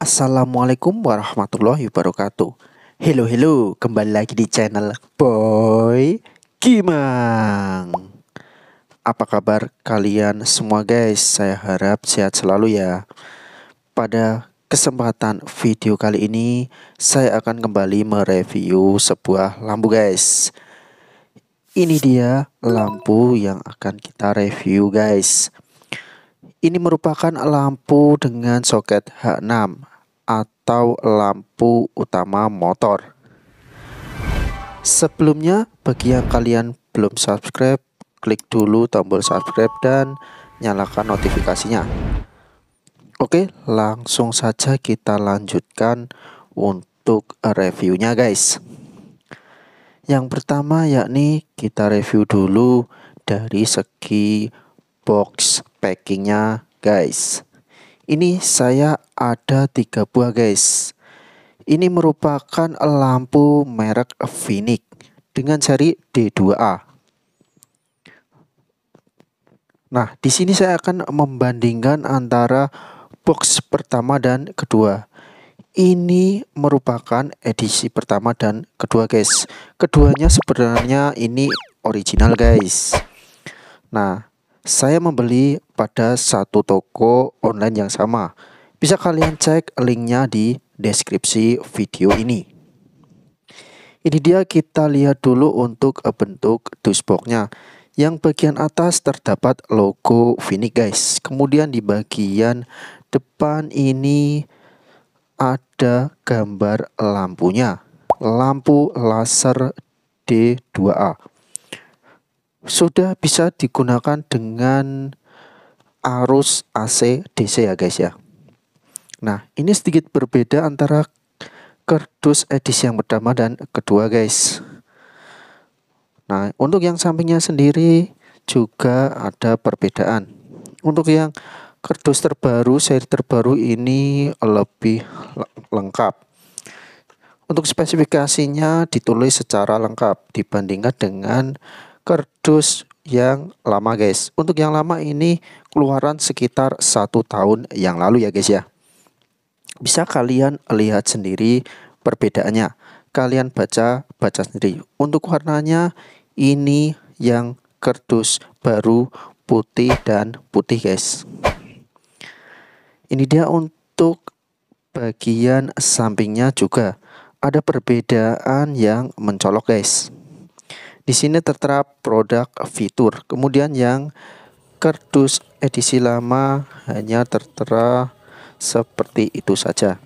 Assalamualaikum warahmatullahi wabarakatuh Hello hello kembali lagi di channel Boy Kimang Apa kabar kalian semua guys Saya harap sehat selalu ya Pada kesempatan video kali ini Saya akan kembali mereview sebuah lampu guys Ini dia lampu yang akan kita review guys ini merupakan lampu dengan soket H6 atau lampu utama motor. Sebelumnya, bagi yang kalian belum subscribe, klik dulu tombol subscribe dan nyalakan notifikasinya. Oke, langsung saja kita lanjutkan untuk reviewnya guys. Yang pertama yakni kita review dulu dari segi box packingnya guys. Ini saya ada tiga buah guys. Ini merupakan lampu merek Phoenix dengan seri D2A. Nah, di sini saya akan membandingkan antara box pertama dan kedua. Ini merupakan edisi pertama dan kedua guys. Keduanya sebenarnya ini original guys. Nah, saya membeli pada satu toko online yang sama. Bisa kalian cek linknya di deskripsi video ini. Ini dia kita lihat dulu untuk bentuk dusboxnya. Yang bagian atas terdapat logo Vini guys. Kemudian di bagian depan ini ada gambar lampunya. Lampu laser D2A. Sudah bisa digunakan dengan arus AC DC ya guys ya. Nah, ini sedikit berbeda antara kardus edisi yang pertama dan kedua guys. Nah, untuk yang sampingnya sendiri juga ada perbedaan. Untuk yang kardus terbaru, seri terbaru ini lebih lengkap. Untuk spesifikasinya ditulis secara lengkap dibandingkan dengan kardus yang lama guys. Untuk yang lama ini keluaran sekitar satu tahun yang lalu ya guys ya. Bisa kalian lihat sendiri perbedaannya. Kalian baca baca sendiri. Untuk warnanya ini yang kerdus baru putih dan putih guys. Ini dia untuk bagian sampingnya juga ada perbedaan yang mencolok guys. Di sini tertera produk fitur. Kemudian yang kardus edisi lama hanya tertera seperti itu saja.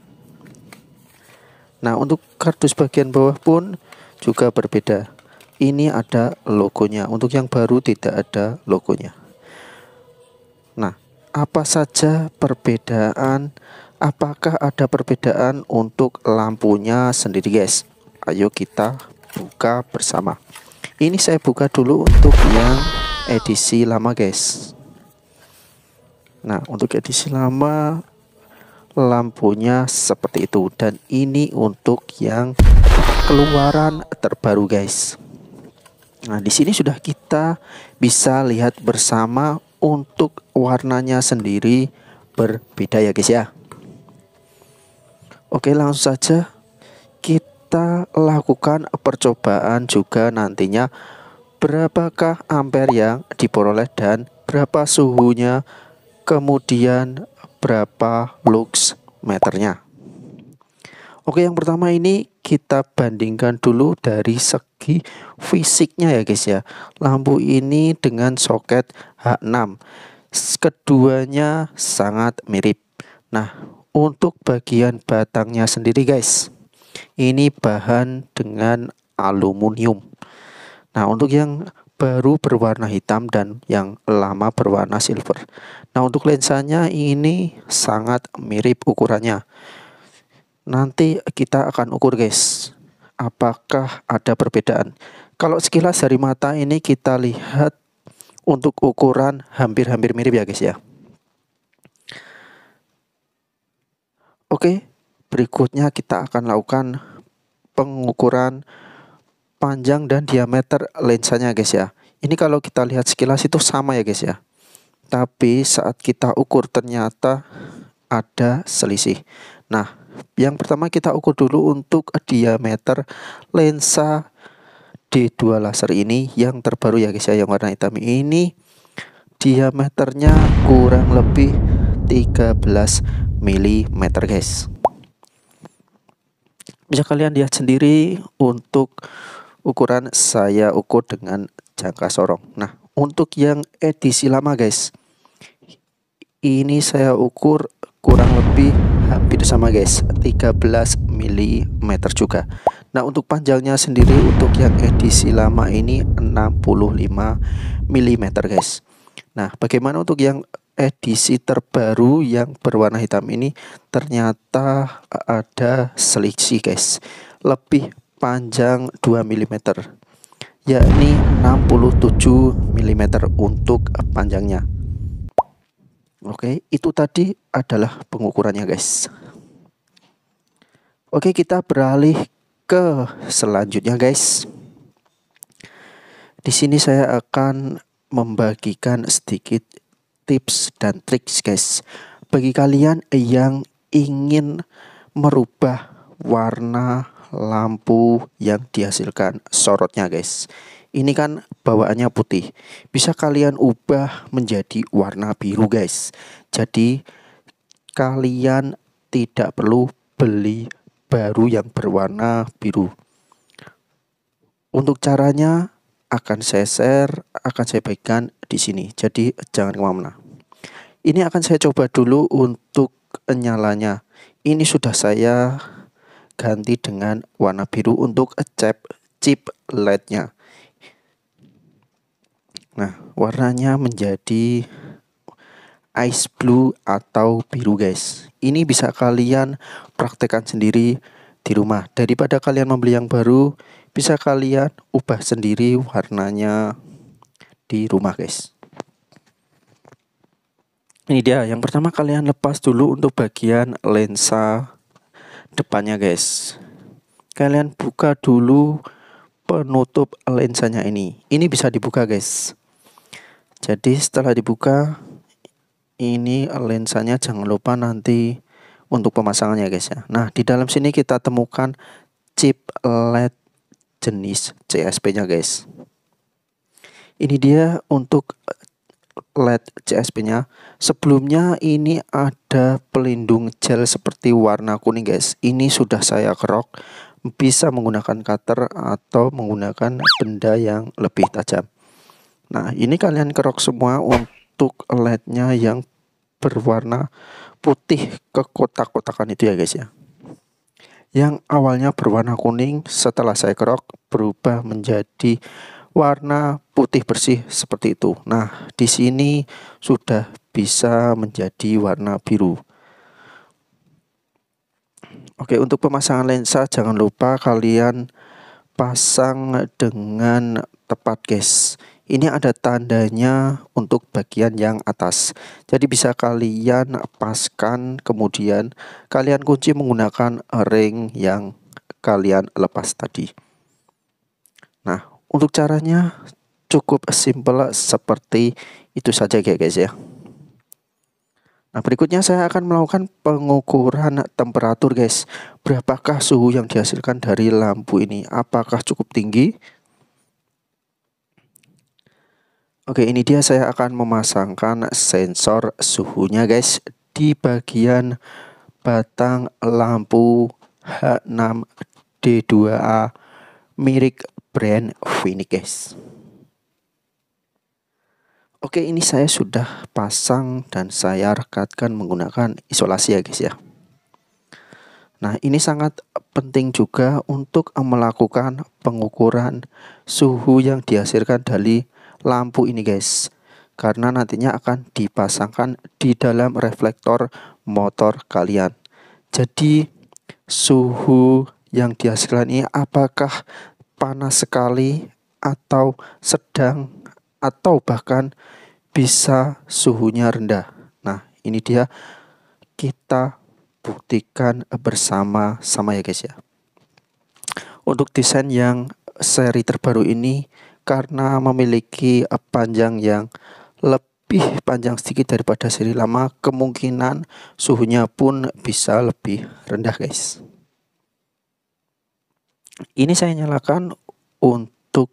Nah, untuk kardus bagian bawah pun juga berbeda. Ini ada logonya. Untuk yang baru tidak ada logonya. Nah, apa saja perbedaan? Apakah ada perbedaan untuk lampunya sendiri, guys? Ayo kita buka bersama ini saya buka dulu untuk yang edisi lama guys nah untuk edisi lama lampunya seperti itu dan ini untuk yang keluaran terbaru guys Nah, di sini sudah kita bisa lihat bersama untuk warnanya sendiri berbeda ya guys ya. Oke, langsung saja kita lakukan percobaan juga nantinya berapakah ampere yang diperoleh dan berapa suhunya kemudian berapa lux meternya Oke yang pertama ini kita bandingkan dulu dari segi fisiknya ya guys ya lampu ini dengan soket H6 keduanya sangat mirip nah untuk bagian batangnya sendiri guys ini bahan dengan aluminium. Nah, untuk yang baru berwarna hitam dan yang lama berwarna silver. Nah, untuk lensanya ini sangat mirip ukurannya. Nanti kita akan ukur, guys. Apakah ada perbedaan? Kalau sekilas dari mata ini kita lihat untuk ukuran hampir-hampir mirip ya, guys ya. Oke, Berikutnya kita akan lakukan pengukuran panjang dan diameter lensanya guys ya. Ini kalau kita lihat sekilas itu sama ya guys ya. Tapi saat kita ukur ternyata ada selisih. Nah, yang pertama kita ukur dulu untuk diameter lensa D2 laser ini yang terbaru ya guys ya yang warna hitam ini diameternya kurang lebih 13 mm guys bisa kalian lihat sendiri untuk ukuran saya ukur dengan jangka sorong. Nah, untuk yang edisi lama guys, ini saya ukur kurang lebih hampir sama guys, 13 mm juga. Nah, untuk panjangnya sendiri untuk yang edisi lama ini 65 mm guys. Nah, bagaimana untuk yang edisi terbaru yang berwarna hitam ini ternyata ada seleksi guys lebih panjang 2 mm yakni 67 mm untuk panjangnya Oke itu tadi adalah pengukurannya guys Oke kita beralih ke selanjutnya guys di sini saya akan membagikan sedikit tips dan triks guys bagi kalian yang ingin merubah warna lampu yang dihasilkan sorotnya guys ini kan bawaannya putih bisa kalian ubah menjadi warna biru guys jadi kalian tidak perlu beli baru yang berwarna biru untuk caranya akan saya share, akan saya bagikan di sini. Jadi jangan kemana-mana. Ini akan saya coba dulu untuk nyalanya. Ini sudah saya ganti dengan warna biru untuk cap chip LED-nya. Nah, warnanya menjadi ice blue atau biru guys. Ini bisa kalian praktekkan sendiri di rumah. Daripada kalian membeli yang baru, bisa kalian ubah sendiri warnanya di rumah guys ini dia yang pertama kalian lepas dulu untuk bagian lensa depannya guys kalian buka dulu penutup lensanya ini ini bisa dibuka guys jadi setelah dibuka ini lensanya jangan lupa nanti untuk pemasangannya guys ya nah di dalam sini kita temukan chip LED jenis CSP-nya guys. Ini dia untuk eh, LED CSP-nya. Sebelumnya ini ada pelindung gel seperti warna kuning guys. Ini sudah saya kerok, bisa menggunakan cutter atau menggunakan benda yang lebih tajam. Nah, ini kalian kerok semua untuk LED-nya yang berwarna putih ke kotak-kotakan itu ya guys ya yang awalnya berwarna kuning setelah saya kerok berubah menjadi warna putih bersih seperti itu. Nah, di sini sudah bisa menjadi warna biru. Oke, untuk pemasangan lensa jangan lupa kalian pasang dengan tepat, guys ini ada tandanya untuk bagian yang atas jadi bisa kalian lepaskan kemudian kalian kunci menggunakan ring yang kalian lepas tadi nah untuk caranya cukup simple seperti itu saja ya guys ya Nah berikutnya saya akan melakukan pengukuran temperatur guys Berapakah suhu yang dihasilkan dari lampu ini Apakah cukup tinggi Oke ini dia saya akan memasangkan sensor suhunya guys di bagian batang lampu H6D2A mirip brand Phoenix guys Oke ini saya sudah pasang dan saya rekatkan menggunakan isolasi ya guys ya Nah ini sangat penting juga untuk melakukan pengukuran suhu yang dihasilkan dari lampu ini guys karena nantinya akan dipasangkan di dalam reflektor motor kalian jadi suhu yang dihasilkan ini apakah panas sekali atau sedang atau bahkan bisa suhunya rendah nah ini dia kita buktikan bersama-sama ya guys ya untuk desain yang seri terbaru ini karena memiliki panjang yang lebih panjang sedikit daripada seri lama, kemungkinan suhunya pun bisa lebih rendah, guys. Ini saya nyalakan untuk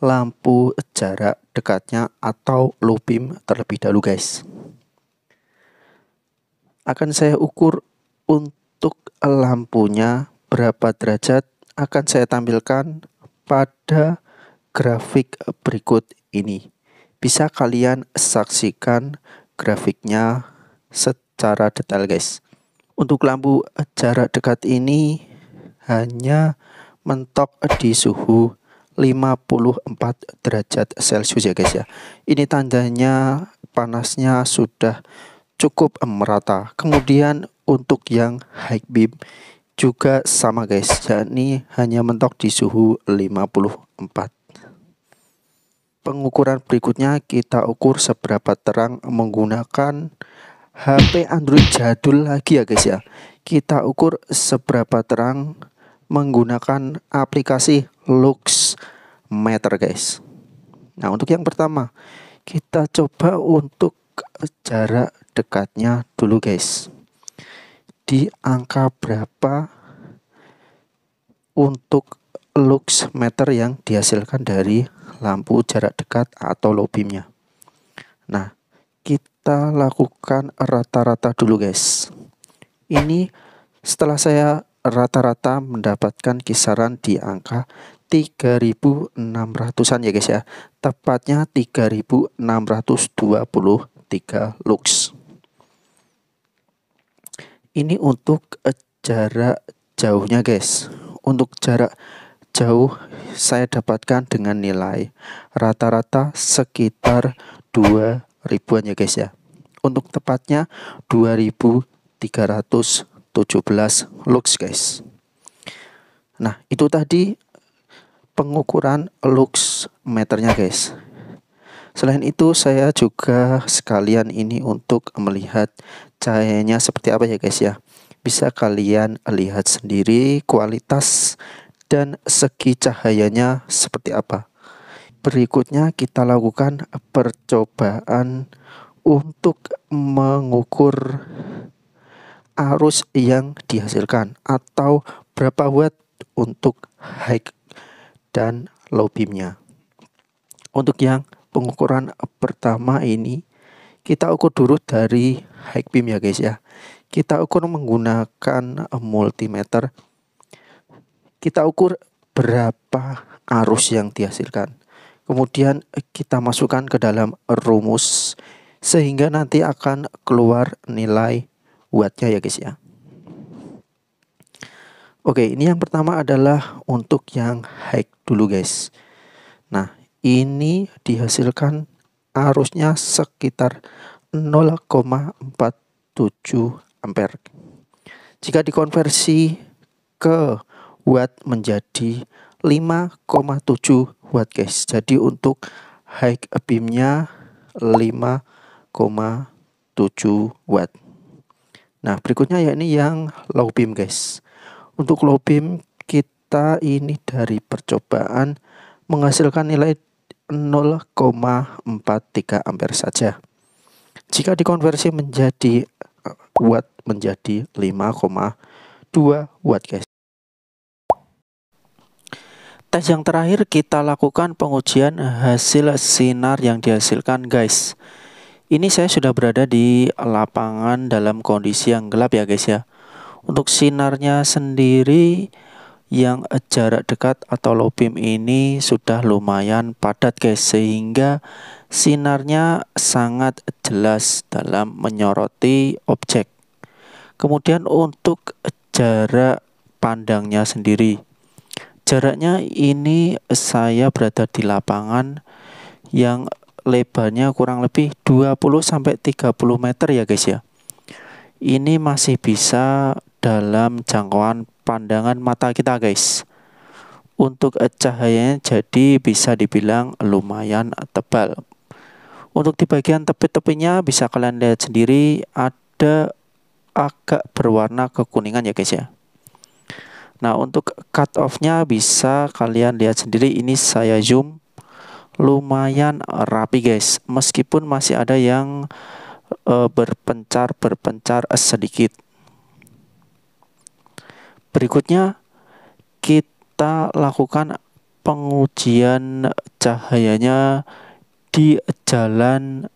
lampu jarak dekatnya atau low terlebih dahulu, guys. Akan saya ukur untuk lampunya berapa derajat akan saya tampilkan pada grafik berikut ini. Bisa kalian saksikan grafiknya secara detail guys. Untuk lampu jarak dekat ini hanya mentok di suhu 54 derajat celcius ya guys ya ini tandanya panasnya sudah cukup merata kemudian untuk yang high beam juga sama guys Jadi hanya mentok di suhu 54 Pengukuran berikutnya kita ukur seberapa terang menggunakan HP Android jadul lagi ya guys ya. Kita ukur seberapa terang menggunakan aplikasi Lux Meter guys. Nah, untuk yang pertama, kita coba untuk jarak dekatnya dulu guys. Di angka berapa untuk lux meter yang dihasilkan dari lampu jarak dekat atau low beamnya. Nah, kita lakukan rata-rata dulu guys. Ini setelah saya rata-rata mendapatkan kisaran di angka 3600-an ya guys ya. Tepatnya 3623 lux. Ini untuk jarak jauhnya guys. Untuk jarak jauh saya dapatkan dengan nilai rata-rata sekitar 2 ribuan ya guys ya. Untuk tepatnya 2317 lux guys. Nah, itu tadi pengukuran lux meternya guys. Selain itu saya juga sekalian ini untuk melihat cahayanya seperti apa ya guys ya. Bisa kalian lihat sendiri kualitas dan segi cahayanya seperti apa. Berikutnya kita lakukan percobaan untuk mengukur arus yang dihasilkan atau berapa watt untuk high dan low beamnya. Untuk yang pengukuran pertama ini kita ukur dulu dari high beam ya guys ya. Kita ukur menggunakan multimeter kita ukur berapa arus yang dihasilkan. Kemudian kita masukkan ke dalam rumus sehingga nanti akan keluar nilai wattnya ya guys ya. Oke, ini yang pertama adalah untuk yang high dulu guys. Nah, ini dihasilkan arusnya sekitar 0,47 ampere. Jika dikonversi ke watt menjadi 5,7 watt guys jadi untuk high beamnya 5,7 watt nah berikutnya ya ini yang low beam guys untuk low beam kita ini dari percobaan menghasilkan nilai 0,43 ampere saja jika dikonversi menjadi eh, watt menjadi 5,2 watt guys tes yang terakhir kita lakukan pengujian hasil sinar yang dihasilkan guys ini saya sudah berada di lapangan dalam kondisi yang gelap ya guys ya untuk sinarnya sendiri yang jarak dekat atau low beam ini sudah lumayan padat guys sehingga sinarnya sangat jelas dalam menyoroti objek kemudian untuk jarak pandangnya sendiri Jaraknya ini saya berada di lapangan yang lebarnya kurang lebih 20 sampai 30 meter ya guys ya. Ini masih bisa dalam jangkauan pandangan mata kita guys. Untuk cahayanya jadi bisa dibilang lumayan tebal. Untuk di bagian tepi-tepinya bisa kalian lihat sendiri ada agak berwarna kekuningan ya guys ya. Nah, untuk cut off-nya bisa kalian lihat sendiri ini saya zoom lumayan rapi guys. Meskipun masih ada yang uh, eh, berpencar-berpencar sedikit. Berikutnya kita lakukan pengujian cahayanya di jalan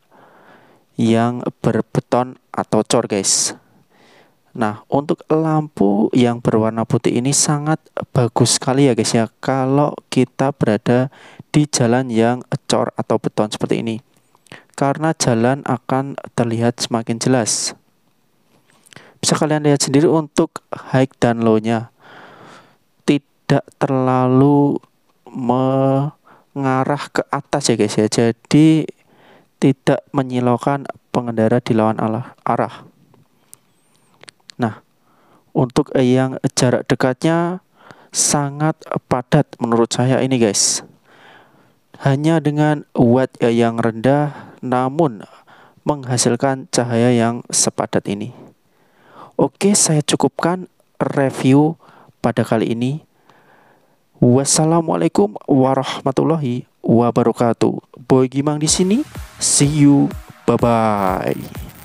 yang berbeton atau cor guys. Nah, untuk lampu yang berwarna putih ini sangat bagus sekali ya guys ya kalau kita berada di jalan yang cor atau beton seperti ini. Karena jalan akan terlihat semakin jelas. Bisa kalian lihat sendiri untuk high dan low-nya. Tidak terlalu mengarah ke atas ya guys ya. Jadi tidak menyilaukan pengendara di lawan arah. Nah, untuk yang jarak dekatnya sangat padat menurut saya ini guys. Hanya dengan watt yang rendah namun menghasilkan cahaya yang sepadat ini. Oke, saya cukupkan review pada kali ini. Wassalamualaikum warahmatullahi wabarakatuh. Boy Gimang di sini. See you. Bye bye.